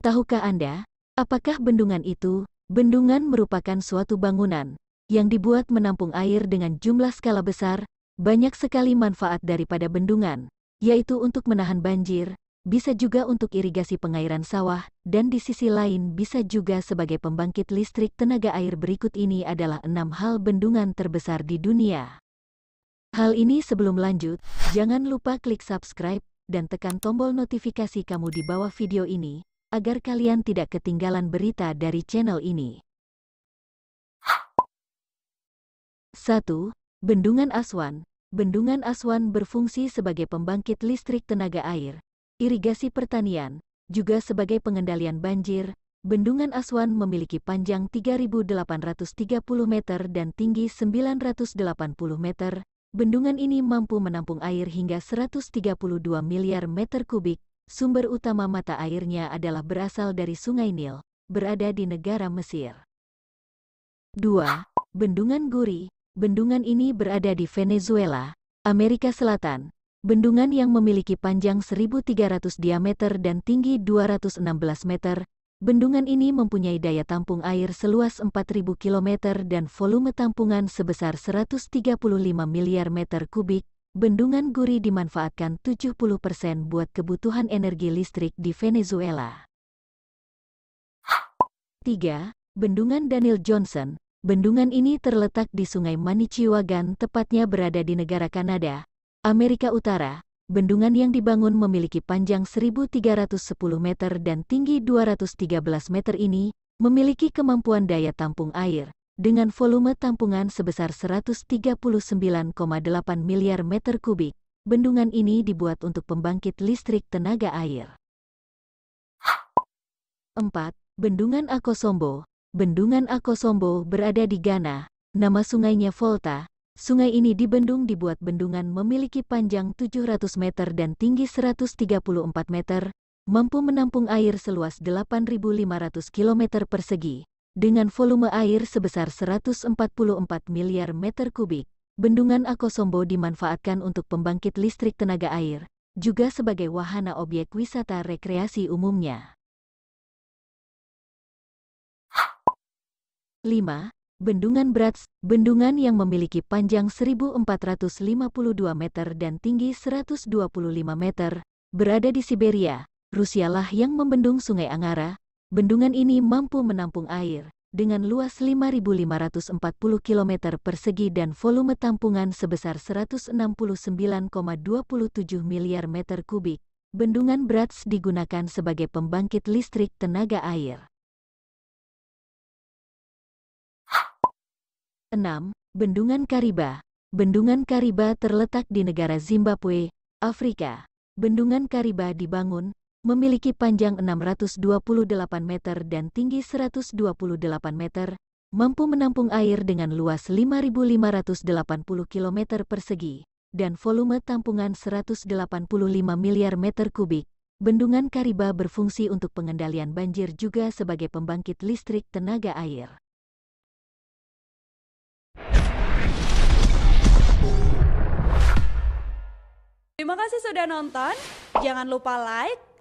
Tahukah Anda, apakah bendungan itu? Bendungan merupakan suatu bangunan yang dibuat menampung air dengan jumlah skala besar, banyak sekali manfaat daripada bendungan, yaitu untuk menahan banjir, bisa juga untuk irigasi pengairan sawah, dan di sisi lain bisa juga sebagai pembangkit listrik tenaga air berikut ini adalah enam hal bendungan terbesar di dunia. Hal ini sebelum lanjut, jangan lupa klik subscribe dan tekan tombol notifikasi kamu di bawah video ini, agar kalian tidak ketinggalan berita dari channel ini. 1. Bendungan Aswan Bendungan Aswan berfungsi sebagai pembangkit listrik tenaga air, irigasi pertanian, juga sebagai pengendalian banjir. Bendungan Aswan memiliki panjang 3.830 meter dan tinggi 980 meter. Bendungan ini mampu menampung air hingga 132 miliar meter kubik, Sumber utama mata airnya adalah berasal dari Sungai Nil, berada di negara Mesir. 2. Bendungan Guri. Bendungan ini berada di Venezuela, Amerika Selatan. Bendungan yang memiliki panjang 1.300 diameter dan tinggi 216 meter, Bendungan ini mempunyai daya tampung air seluas 4.000 km dan volume tampungan sebesar 135 miliar meter kubik, bendungan Guri dimanfaatkan 70% buat kebutuhan energi listrik di Venezuela. 3. Bendungan Daniel Johnson Bendungan ini terletak di Sungai Manichiwagan, tepatnya berada di negara Kanada, Amerika Utara. Bendungan yang dibangun memiliki panjang 1.310 meter dan tinggi 213 meter ini memiliki kemampuan daya tampung air dengan volume tampungan sebesar 139,8 miliar meter kubik. Bendungan ini dibuat untuk pembangkit listrik tenaga air. 4. Bendungan Akosombo Bendungan Akosombo berada di Ghana. Nama sungainya Volta. Sungai ini dibendung dibuat bendungan memiliki panjang 700 meter dan tinggi 134 meter, mampu menampung air seluas 8.500 km persegi dengan volume air sebesar 144 miliar meter kubik. Bendungan Akosombo dimanfaatkan untuk pembangkit listrik tenaga air, juga sebagai wahana objek wisata rekreasi umumnya. 5. Bendungan Brats, bendungan yang memiliki panjang 1452 meter dan tinggi 125 meter, berada di Siberia, Rusialah yang membendung Sungai Angara, bendungan ini mampu menampung air dengan luas 5.540 km persegi dan volume tampungan sebesar 169,27 miliar meter kubik. Bendungan Brats digunakan sebagai pembangkit listrik tenaga air. 6. Bendungan Kariba Bendungan Kariba terletak di negara Zimbabwe, Afrika. Bendungan Kariba dibangun memiliki panjang 628 meter dan tinggi 128 meter, mampu menampung air dengan luas 5.580 km persegi, dan volume tampungan 185 miliar meter kubik. Bendungan Kariba berfungsi untuk pengendalian banjir juga sebagai pembangkit listrik tenaga air. Terima kasih sudah nonton. Jangan lupa like,